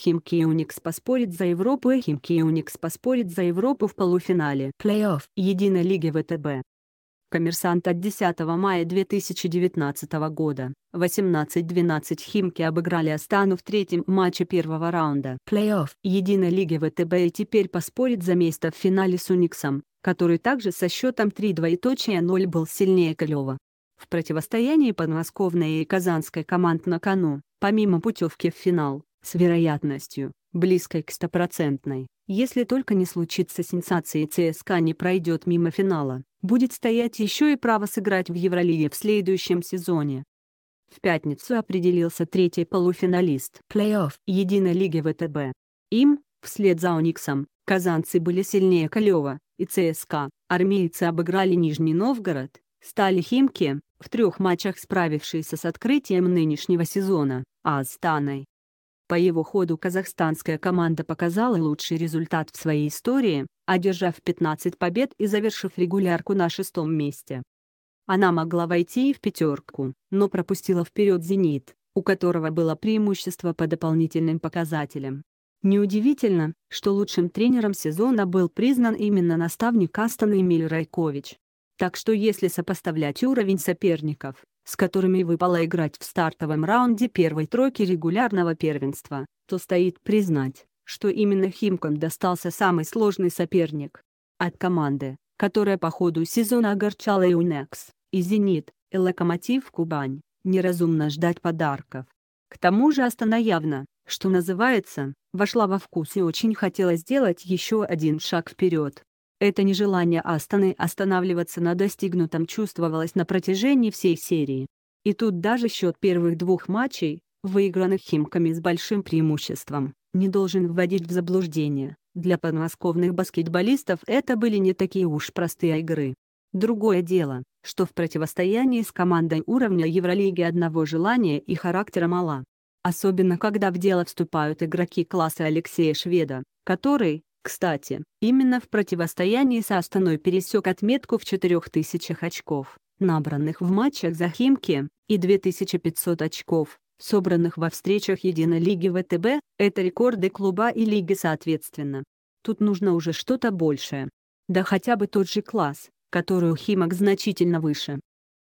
Химки и Уникс поспорит за Европу и Химки и Уникс поспорит за Европу в полуфинале плей-офф Единой лиги ВТБ. Коммерсант от 10 мая 2019 года. 18-12 Химки обыграли Астану в третьем матче первого раунда плей-офф Единой лиги ВТБ и теперь поспорит за место в финале с Униксом, который также со счетом 3 двоеточие 0 был сильнее Клёва. В противостоянии подмосковной и казанской команд на кону, помимо путевки в финал, с вероятностью, близкой к стопроцентной, если только не случится сенсации и ЦСКА не пройдет мимо финала, будет стоять еще и право сыграть в Евролиге в следующем сезоне. В пятницу определился третий полуфиналист плей-офф Единой лиги ВТБ. Им, вслед за Униксом, казанцы были сильнее Калева и ЦСКА, армейцы обыграли Нижний Новгород, стали Химки, в трех матчах справившиеся с открытием нынешнего сезона, а Астаной, по его ходу казахстанская команда показала лучший результат в своей истории, одержав 15 побед и завершив регулярку на шестом месте. Она могла войти и в пятерку, но пропустила вперед «Зенит», у которого было преимущество по дополнительным показателям. Неудивительно, что лучшим тренером сезона был признан именно наставник Астана Эмиль Райкович. Так что если сопоставлять уровень соперников, с которыми выпало играть в стартовом раунде первой тройки регулярного первенства, то стоит признать, что именно Химкам достался самый сложный соперник. От команды, которая по ходу сезона огорчала и УНЕКС, и Зенит, и Локомотив Кубань, неразумно ждать подарков. К тому же Астана явно, что называется, вошла во вкус и очень хотела сделать еще один шаг вперед. Это нежелание Астаны останавливаться на достигнутом чувствовалось на протяжении всей серии. И тут даже счет первых двух матчей, выигранных химками с большим преимуществом, не должен вводить в заблуждение. Для подмосковных баскетболистов это были не такие уж простые игры. Другое дело, что в противостоянии с командой уровня Евролиги одного желания и характера мало. Особенно когда в дело вступают игроки класса Алексея Шведа, который, кстати, именно в противостоянии со Астаной пересек отметку в 4000 очков, набранных в матчах за Химки, и 2500 очков, собранных во встречах Единой Лиги ВТБ, это рекорды клуба и лиги соответственно. Тут нужно уже что-то большее. Да хотя бы тот же класс, который у Химок значительно выше.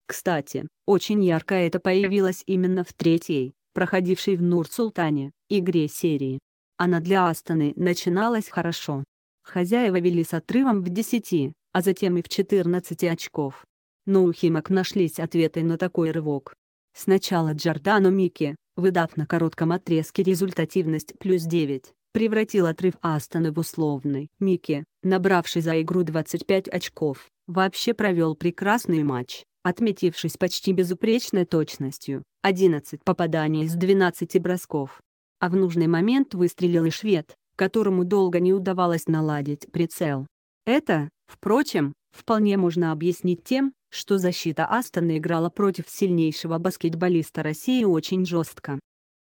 Кстати, очень ярко это появилось именно в третьей, проходившей в Нур-Султане, игре серии она для Астаны начиналась хорошо. Хозяева вели с отрывом в 10, а затем и в 14 очков. Но у Химок нашлись ответы на такой рывок. Сначала Джордано Микки, выдав на коротком отрезке результативность плюс 9, превратил отрыв Астаны в условный. Микки, набравший за игру 25 очков, вообще провел прекрасный матч, отметившись почти безупречной точностью, 11 попаданий из 12 бросков а в нужный момент выстрелил и швед, которому долго не удавалось наладить прицел. Это, впрочем, вполне можно объяснить тем, что защита Астона играла против сильнейшего баскетболиста России очень жестко.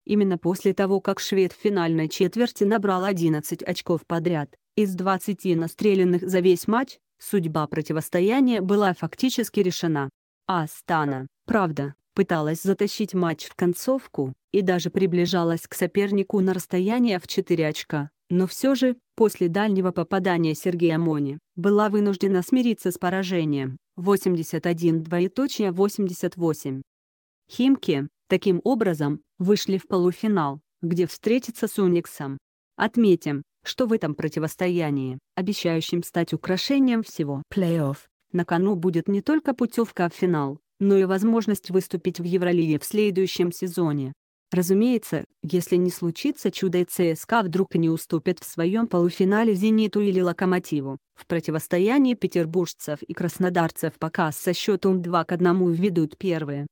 Именно после того, как швед в финальной четверти набрал 11 очков подряд, из 20 настреленных за весь матч, судьба противостояния была фактически решена. А Астана, правда, пыталась затащить матч в концовку и даже приближалась к сопернику на расстояние в 4 очка, но все же, после дальнего попадания Сергея Мони, была вынуждена смириться с поражением 81 88. Химки, таким образом, вышли в полуфинал, где встретятся с Униксом. Отметим, что в этом противостоянии, обещающем стать украшением всего плей-офф, на кону будет не только путевка в финал, но и возможность выступить в Евролиге в следующем сезоне. Разумеется, если не случится чудо и ЦСКА вдруг не уступят в своем полуфинале «Зениту» или «Локомотиву», в противостоянии петербуржцев и краснодарцев пока со счетом 2 к 1 введут первые.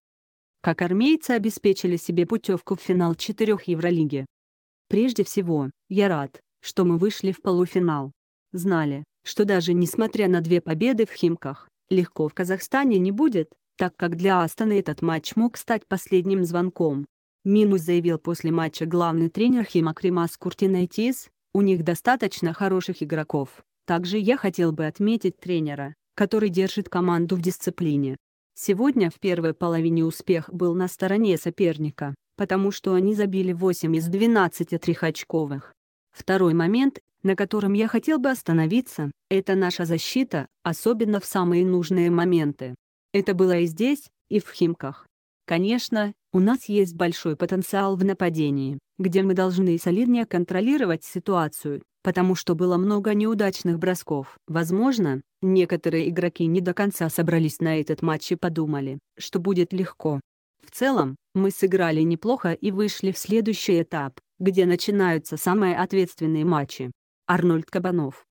Как армейцы обеспечили себе путевку в финал четырех Евролиги. Прежде всего, я рад, что мы вышли в полуфинал. Знали, что даже несмотря на две победы в Химках, легко в Казахстане не будет, так как для Астона этот матч мог стать последним звонком. Минус заявил после матча главный тренер Химак Римас Куртинайтис, у них достаточно хороших игроков. Также я хотел бы отметить тренера, который держит команду в дисциплине. Сегодня в первой половине успех был на стороне соперника, потому что они забили 8 из 12 трехочковых. Второй момент, на котором я хотел бы остановиться, это наша защита, особенно в самые нужные моменты. Это было и здесь, и в Химках. Конечно, у нас есть большой потенциал в нападении, где мы должны солиднее контролировать ситуацию, потому что было много неудачных бросков. Возможно, некоторые игроки не до конца собрались на этот матч и подумали, что будет легко. В целом, мы сыграли неплохо и вышли в следующий этап, где начинаются самые ответственные матчи. Арнольд Кабанов